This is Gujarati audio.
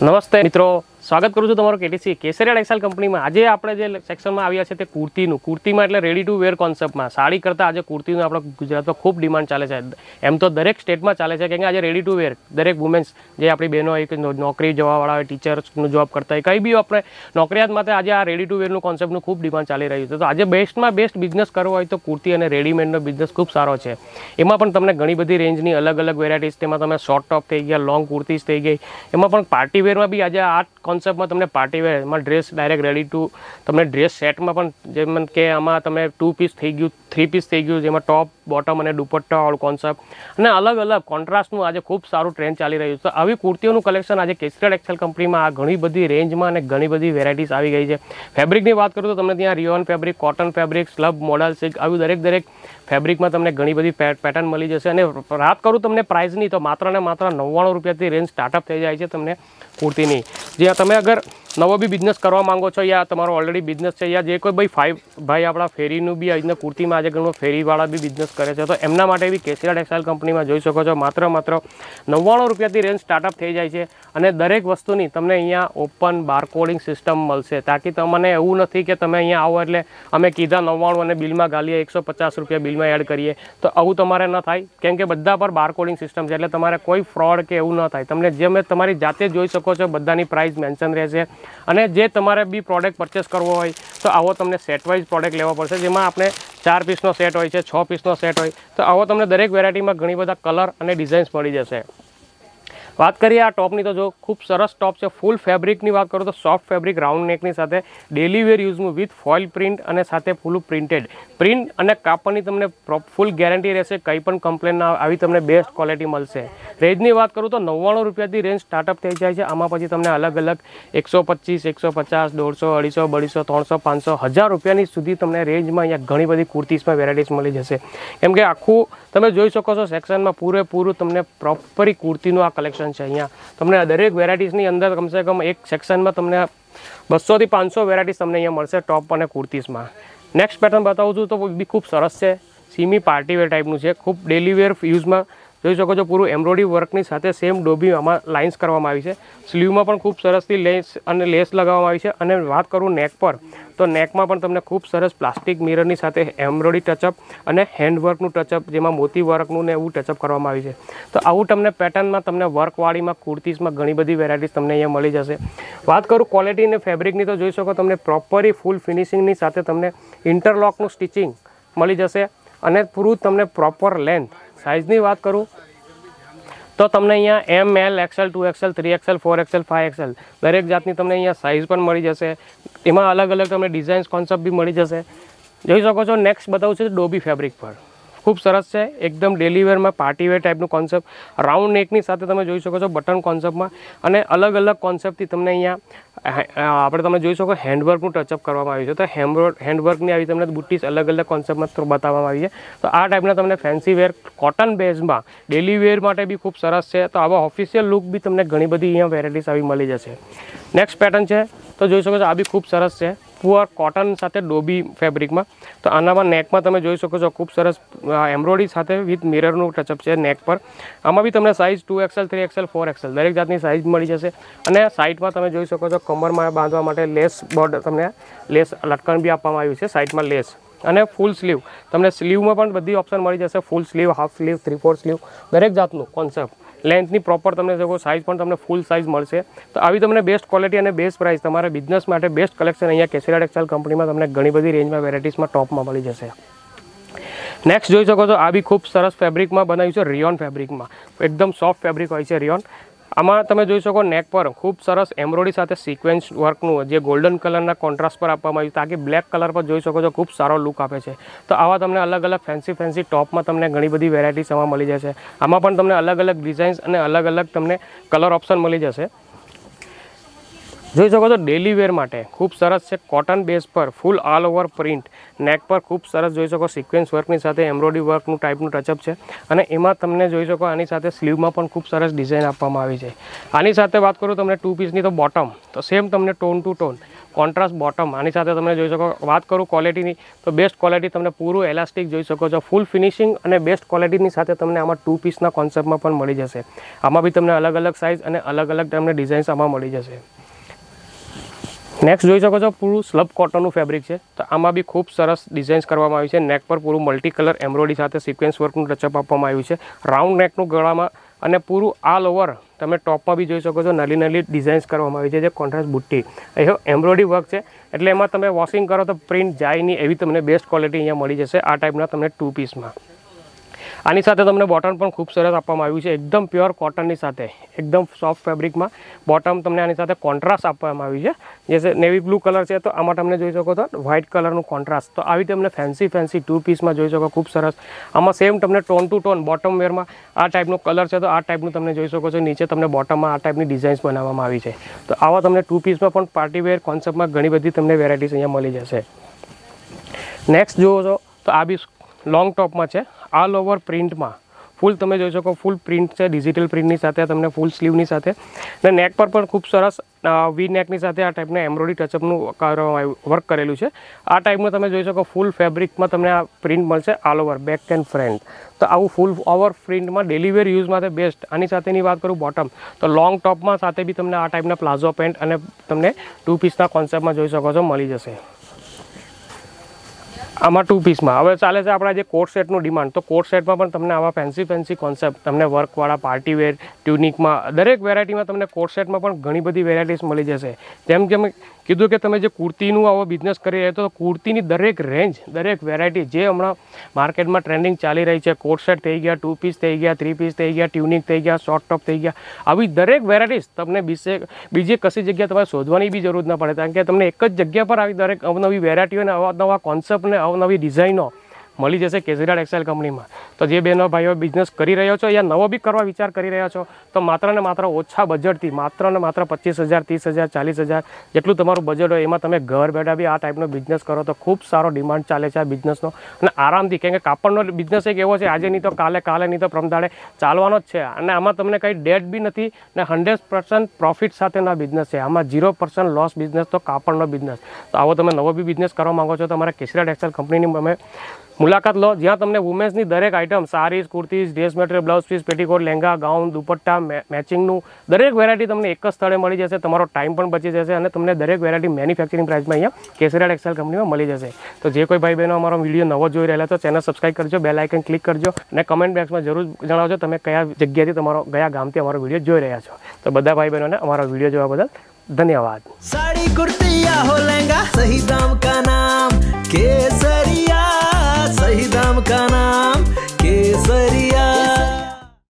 નમસ્તે મિત્રો સ્વાગત કરું છું તમારો કેટીસી કેસરિયા એક્સલ કંપનીમાં આજે આપણે જે સેક્શનમાં આવ્યા છે તે કુરતીનું કુરતીમાં એટલે રેડી ટુ વેઅર કોન્સેપ્ટમાં સાડી કરતાં આજે કુરતીનું આપણો ગુજરાતમાં ખૂબ ડિમાન્ડ ચાલે છે એમ તો દરેક સ્ટેટમાં ચાલે છે કારણ કે આજે રેડી ટુ વેઅર દરેક વુમેન્સ જે આપણી બેનો એક નોકરી જવાવાળા છે ટીચર્સ નો જોબ કરતાય કઈ બી આપણે નોકરીયાત માતા આજે આ રેડી ટુ વેઅર નું કોન્સેપ્ટ નું ખૂબ ડિમાન્ડ ચાલી રહ્યું છે તો આજે બેસ્ટમાં બેસ્ટ બિઝનેસ કરવો હોય તો કુરતી અને રેડીમેડ નો બિઝનેસ ખૂબ સારો છે એમાં પણ તમને ઘણી બધી રેન્જની અલગ અલગ વેરાઈટીસ તેમાં તમને શોર્ટ ટોપ થઈ ગઈ લોંગ કુરતીસ થઈ ગઈ એમાં પણ પાર્ટીવેર માં ભી આજે આટ કન્સેપ્ટમાં તમે પાર્ટીવેર માં ડ્રેસ ડાયરેક્ટ રેડી ટુ તમે ડ્રેસ સેટમાં પણ જેમ કે આમાં તમને 2 પીસ થઈ ગયું 3 પીસ થઈ ગયું જેમાં ટોપ બોટમ અને દુપટ્ટો ઓલ કન્સેપ્ટ અને અલગ અલગ કોન્ટ્રાસ્ટનું આજે ખૂબ સારું ટ્રેન્ડ ચાલી રહ્યું છે તો આવી કુરતીઓનો 컬લેક્શન આજે કેસ્કેડ એક્સેલ કંપનીમાં આ ઘણી બધી રેન્જમાં અને ઘણી બધી વેરાઈટીસ આવી ગઈ છે ફેબ્રિકની વાત કરું તો તમને ત્યાં rayon fabric cotton fabric slub modal silk આવી દરેક દરેક ફેબ્રિકમાં તમને ઘણી બધી પેટર્ન મળી જશે અને વાત કરું તમને પ્રાઈઝની તો માત્રને માત્ર 99 રૂપિયાથી રેન્જ સ્ટાર્ટ અપ થઈ જાય છે તમને કુરતીની જે समय तो अगर નવાબી બિઝનેસ કરવા માંગો છો કે તમારો ઓલરેડી બિઝનેસ છે આ જે કોઈ ભાઈ ફાઈ ભાઈ આપડા ફેરી નું ભી આજના কুরતી માં આજે ગણો ફેરી વાળા ભી બિઝનેસ કરે છે તો એમના માટે આવી કેસેડા ટેક્સટાઇલ કંપની માં જોઈ શકો છો માત્ર માત્ર 99 રૂપિયા થી રેન્જ સ્ટાર્ટ અપ થઈ જાય છે અને દરેક વસ્તુ ની તમને અહીંયા ઓપન બારકોડિંગ સિસ્ટમ મળશે તાકી તમને એવું નથી કે તમે અહીંયા આવો એટલે અમે કીધા 99 અને બિલ માં ગાલીયા 150 રૂપિયા બિલ માં એડ કરીએ તો આવું તમારે ન થાય કેમ કે બધા પર બારકોડિંગ સિસ્ટમ છે એટલે તમારે કોઈ ફ્રોડ કે એવું ન થાય તમને જે મે તમારી જાતે જોઈ શકો છો બધા ની પ્રાઈઝ મેન્શન રહે છે અને જે તમારે બી પ્રોડક્ટ પરચેસ કરવો હોય તો આવો તમને સેટવાઇઝ પ્રોડક્ટ લેવો પડશે જેમાં આપણે ચાર પીસનો સેટ હોય છે છ પીસનો સેટ હોય તો આવો તમને દરેક વેરાયટીમાં ઘણી બધા કલર અને ડિઝાઇન્સ મળી જશે बात करी है टॉपनी तो जो खूब સરસ સ્ટોપ છે ફૂલ ફેબ્રિક ની વાત કરું તો સોફ્ટ ફેબ્રિક રાઉન્ડ નેક ની સાથે ડેલીવેર યુઝમાં વિથ ફોઇલ પ્રિન્ટ અને સાથે ફૂલ પ્રિન્ટેડ પ્રિન્ટ અને કાપનની તમને પ્રોપ ફૂલ ગેરંટી રહેશે કઈ પણ કમ્પ્લેન ના આવી તમને બેસ્ટ ક્વોલિટી મળશે રેન્જ ની વાત કરું તો 99 રૂપિયા થી રેન્જ સ્ટાર્ટ અપ થઈ જાય છે આમાં પછી તમને અલગ અલગ 125 150 150 250 300 500 1000 રૂપિયા ની સુધી તમને રેન્જ માં અહીંયા ઘણી બધી কুরતીસ પર વેરાઈટીસ મળી જશે એમ કે આખું તમે જોઈ શકો છો સેક્શન માં પૂરેપૂરો તમને પ્રોપરલી কুরતી નું આ કલેક્શન છે અહીંયા તમે દરેક વેરાઈટીસ ની અંદર કમસેકમ એક સેક્શનમાં તમે 200 થી 500 વેરાઈટીસ અમને અહીંયા મળશે ટોપ અને কুরતીસમાં નેક્સ્ટ પેટર્ન બતાવું છું તો બધી ખૂબ સરસ છે સિમી પાર્ટી વેર ટાઈપ નું છે ખૂબ ডেইলি વેર યુઝમાં જોઈ શકો છો પૂરું એમ્બ્રોઇડરી વર્ક ની સાથે સેમ ડોબી માં લાઈન્સ કરવામાં આવી છે સ્લીવ માં પણ ખૂબ સરસલી લેન્સ અને લેસ લગાવવામાં આવી છે અને વાત કરું નેક પર તો નેક માં પણ તમને ખૂબ સરસ પ્લાસ્ટિક મિરર ની સાથે એમ્બ્રોઇડરી ટચ અપ અને હેન્ડ વર્ક નું ટચ અપ જેમાં મોતી વર્ક નું ને એવું ટચ અપ કરવામાં આવી છે તો આઉ તમને પેટર્ન માં તમને વર્ક વાળી માં કુર્તીસ માં ઘણી બધી વેરાઈટીસ તમને અહીંયા મળી જશે વાત કરું ક્વોલિટી ને ફેબ્રિક ની તો જોઈ શકો તમને પ્રોપરલી ફૂલ ફિનિશિંગ ની સાથે તમને ઇન્ટરલોક નું સ્ટીચિંગ મળી જશે અને પૂરું તમને પ્રોપર લેન્થ સાઇઝની વાત કરું તો તમને અહીંયા M L XL two XL three XL four XL five XL દરેક જાતની તમને અહીંયા સાઇઝ પણ મળી જશે એમાં અલગ અલગ તમને ડિઝાઇન્સ કોન્સેપ્ટ બી મળી જશે જોઈ શકો છો નેક્સ્ટ બતાવું છું ડોબી ફેબ્રિક પર ખૂબ સરસ છે એકદમ ડેલીવેરમાં પાર્ટીવેર ટાઈપનો કોન્સેપ્ટ રાઉન્ડ neck ની સાથે તમે જોઈ શકો છો બટન કોન્સેપ્ટમાં અને અલગ અલગ કોન્સેપ્ટથી તમને અહીં આપણે તમને જોઈ શકો હેન્ડવર્કનું ટચ અપ કરવામાં આવ્યું છે તો હેમ્બ્રોઇડ હેન્ડવર્કની આવી તમને બુટ્ટીસ અલગ અલગ કોન્સેપ્ટમાં તો બતાવવામાં આવી છે તો આ ટાઈપના તમને ફેન્સીવેર કોટન બેઝમાં ડેલીવેર માટે બી ખૂબ સરસ છે તો આવા ઓફિશિયલ લુક બી તમને ઘણી બધી અહીંયા વેરાઈટીસ આવી મળી જશે નેક્સ્ટ પેટર્ન છે તો જોઈ શકો છો આ ભી ખૂબ સરસ છે પ્યોર કોટન સાથે ડોબી ફેબ્રિકમાં તો આનામાં નેકમાં તમે જોઈ શકો છો ખૂબ સરસ એમ્બ્રોઇડરી સાથે વિથ મિરર નો ટચ અપ છે નેક પર આમાં ભી તમને સાઈઝ 2 XL 3 XL 4 XL દરેક જાતની સાઈઝ મળી જશે અને સાઈડમાં તમે જોઈ શકો છો કમરમાં બાંધવા માટે લેસ બોર્ડ તમને લેસ લટકણ ભી આપવામાં આવી છે સાઈડમાં લેસ અને ફૂલ સ્લીવ તમને સ્લીવમાં પણ બધી ઓપ્શન મળી જશે full sleeve half sleeve 3/4 sleeve દરેક જાતનો કોન્સેપ્ટ લેન્થની પ્રોપર તમને શકો સાઇઝ પણ તમને ફૂલ સાઇઝ મળશે તો આવી તમને બેસ્ટ ક્વોલિટી અને બેસ્ટ પ્રાઇસ તમારા બિઝનેસ માટે બેસ્ટ કલેક્શન અહીંયા કેસેરા ટેક્સટાઇલ કંપનીમાં તમને ઘણી બધી રેન્જમાં વેરાયટીઝમાં ટોપમાં મળી જશે નેક્સ્ટ જોઈ શકો છો આ બી ખૂબ સરસ ફેબ્રિકમાં બનાવ્યું છે રિયોન ફેબ્રિકમાં એકદમ સોફ્ટ ફેબ્રિક હોય છે રિયોન આમાં તમે જોઈ શકો નેક પર ખૂબ સરસ એમ્બ્રોઇડરી સાથે સિક્વન્સ વર્કનું જે ગોલ્ડન કલરના કોન્ટ્રાસ્ટ પર આપવામાં આવ્યું તાકી બ્લેક કલર પર જોઈ શકો છો ખૂબ સારો લુક આપે છે તો આવા તમને અલગ અલગ ફેન્સી ફેન્સી ટોપમાં તમને ઘણી બધી વેરાયટીસ આમાં મળી જશે આમાં પણ તમને અલગ અલગ ડિઝાઇન્સ અને અલગ અલગ તમને કલર ઓપ્શન મળી જશે જોઈ શકો તો ડેલીવેર માટે ખૂબ સરસ છે કોટન બેઝ પર ફૂલ ઓલ ઓવર પ્રિન્ટ નેક પર ખૂબ સરસ જોઈ શકો સિક્વન્સ વર્ક ની સાથે એમ્બ્રોઇડરી વર્ક નું ટાઇપ નું ટચ અપ છે અને એમાં તમને જોઈ શકો આની સાથે સ્લીવ માં પણ ખૂબ સરસ ડિઝાઇન આપવામાં આવી છે આની સાથે વાત કરું તો તમને ટુ પીસ ની તો બોટમ તો સેમ તમને tone to tone contrast bottom આની સાથે તમને જોઈ શકો વાત કરું ક્વોલિટી ની તો બેસ્ટ ક્વોલિટી તમને પૂરું એલાસ્ટિક જોઈ શકો છો ફૂલ ફિનિશિંગ અને બેસ્ટ ક્વોલિટી ની સાથે તમને આમાં ટુ પીસ ના કોન્સેપ્ટ માં પણ મળી જશે આમાં ભી તમને અલગ અલગ સાઇઝ અને અલગ અલગ તમને ડિઝાઇન્સ આમાં મળી જશે નેક્સ્ટ જોઈ શકો છો પુરુ સ્લબ કોટનનો ફેબ્રિક છે તો આમાં ભી ખૂબ સરસ ડિઝાઈન્સ કરવામાં આવી છે neck પર પુરુ મલ્ટી કલર એમ્બ્રોઇડરી સાથે સિક્વન્સ વર્ક નું ટચ અપ આપવામાં આવ્યું છે રાઉન્ડ neck નું ગળામાં અને પુરુ ஆல் ઓવર તમે ટોપ પર ભી જોઈ શકો છો નાલી નાલી ડિઝાઈન્સ કરવામાં આવી છે જે કોન્ટ્રાસ્ટ બુટ્ટી એમ્બ્રોઇડરી વર્ક છે એટલે એમાં તમે વોશિંગ કરો તો પ્રિન્ટ જાય નહીં એવી તમને બેસ્ટ ક્વોલિટી અહીંયા મળી જશે આ ટાઈપના તમને 2 પીસમાં આની સાથે તમને બોટમ પણ ખૂબ સરસ આપવામાં આવી છે એકદમ પ્યોર કોટનની સાથે એકદમ સોફ્ટ ફેબ્રિકમાં બોટમ તમને આની સાથે કોન્ટ્રાસ્ટ આપવામાં આવી છે જેસે નેવી બ્લુ કલર છે તો આમાં તમે જોઈ શકો છો તો વ્હાઇટ કલરનો કોન્ટ્રાસ્ટ તો આવી તમે ફેન્સી ફેન્સી 2 પીસમાં જોઈ શકો ખૂબ સરસ આમાં સેમ તમને ટોન ટુ ટોન બોટમવેરમાં આ ટાઈપનો કલર છે તો આ ટાઈપનું તમે જોઈ શકો છો નીચે તમને બોટમમાં આ ટાઈપની ડિઝાઈન્સ બનાવવામાં આવી છે તો આવા તમને 2 પીસમાં પણ પાર્ટીવેર કોન્સેપ્ટમાં ઘણી બધી તમને વેરાઈટીસ અહીંયા મળી જશે નેક્સ્ટ જોજો તો આ ભી લોંગ ટોપમાં છે অল ওভার প্রিন্ট માં ফুল તમે જોઈ શકો ফুল প্রিন্ট છે ডিজিটাল প্রিন্ট ની સાથે તમને ফুল સ્લીવ ની સાથે ને નેક પર પણ ખૂબ સરસ વી નેક ની સાથે આ ટાઈપના এমব্রয়ડરી টাচ અપ નું വർક કરેલું છે આ ટાઈપમાં તમે જોઈ શકો ফুল ફેબ્રિક માં તમને આ প্রিন্ট મળશે all over back and front તો આ ফুল ওভার প্রিন্ট માં ডেইলি ویئر ইউজ માટે બેસ્ટ આની સાથેની વાત करूं बॉटम તો લોંગ टॉप માં સાથે ભી તમને આ ટાઈપના প্লাઝો પેન્ટ અને તમને 2 પીસ ના कांसेप्ट માં જોઈ શકો છો મળી જશે અમાર ટૂપીસ માં હવે ચાલે છે આપડા જે કોર્સેટ નું ડિમાન્ડ તો કોર્સેટ માં પણ તમને આવા ફેન્સી ફેન્સી કોન્સેપ્ટ તમને વર્ક વાળા પાર્ટી વેર ટ્યુનિક માં દરેક વેરાઈટી માં તમને કોર્સેટ માં પણ ઘણી બધી વેરાઈટીસ મળી જશે જેમ જેમ कि दुख के तुमने जो कुर्ती નું આવા બિઝનેસ કરી રહ્યો હે તો કુર્તી ની દરેક રેન્જ દરેક વેરાઈટી જે હમણા માર્કેટ માં ટ્રેન્ડિંગ ચાલી રહી છે કોરસેટ થઈ ગયા 2 પીસ થઈ ગયા 3 પીસ થઈ ગયા ટ્યુનિંગ થઈ ગયા શોર્ટ ટોપ થઈ ગયા אבי દરેક વેરાઈટીસ તમને બી સે બીજી કસી જગ્યા તમારે શોધવાની બી જરૂરત પડે કારણ કે તમને એક જ જગ્યા પર આવી દરેક નવી નવી વેરાઈટીઓ અને આવા નવા કોન્સેપ્ટ અને નવી ડિઝાઈનો મળી જેસે કેસરા ટેક્સટાઇલ કંપનીમાં તો જે બેનો ભાઈઓ બિઝનેસ કરી રહ્યો છો يا નવો બી કરવા વિચાર કરી રહ્યો છો તો માત્રાને માત્રા ઓછા બજેટ થી માત્રાને માત્રા 25000 30000 40000 જેટલું તમારું બજેટ હોય એમાં તમે ગવર બેડાબી આ ટાઈપનો બિઝનેસ કરો તો ખૂબ સારો ડિમાન્ડ ચાલે છે આ બિઝનેસનો અને આરામથી કે કે કાપડનો બિઝનેસ એક એવો છે આજે ની તો કાલે કાલે ની તો પ્રમાડે ચાલવાનો જ છે અને આમાં તમને કઈ ડેડ બી નથી ને 100% પ્રોફિટ સાથેનો બિઝનેસ છે આમાં 0% લોસ બિઝનેસ તો કાપડનો બિઝનેસ તો આવો તમે નવો બી બિઝનેસ કરવા માંગો છો તો અમારા કેસરા ટેક્સટાઇલ કંપનીની અમે મુલાકાત લો જ્યાં તમને વુમેન્સની દરેક item saris kurtis dress material blouse piece petticoat lehenga gown dupatta મેચિંગનું દરેક વેરાયટી તમને એક જ સ્થળે મળી જશે તમારો ટાઈમ પણ બચી જશે અને તમને દરેક વેરાયટી મેન્યુફેક્ચરિંગ પ્રાઇસમાં અહીંયા કેસરિયા ટેક્સટાઇલ કંપનીમાં મળી જશે તો જે કોઈ ભાઈ બહેનો અમારો વિડીયો નવો જોઈ રહેલા તો ચેનલ સબસ્ક્રાઈબ કરજો બેલ આઇકન ક્લિક કરજો અને કમેન્ટ બોક્સમાં જરૂર જણાવજો તમે કયા જગ્યાથી તમારો કયા ગામથી અમારો વિડીયો જોઈ રહ્યા છો તો બધા ભાઈ બહેનોને અમારો વિડીયો જોવા બદલ धन्यवाद साड़ी कुर्तिया हो लहंगा सही दाम का नाम केसर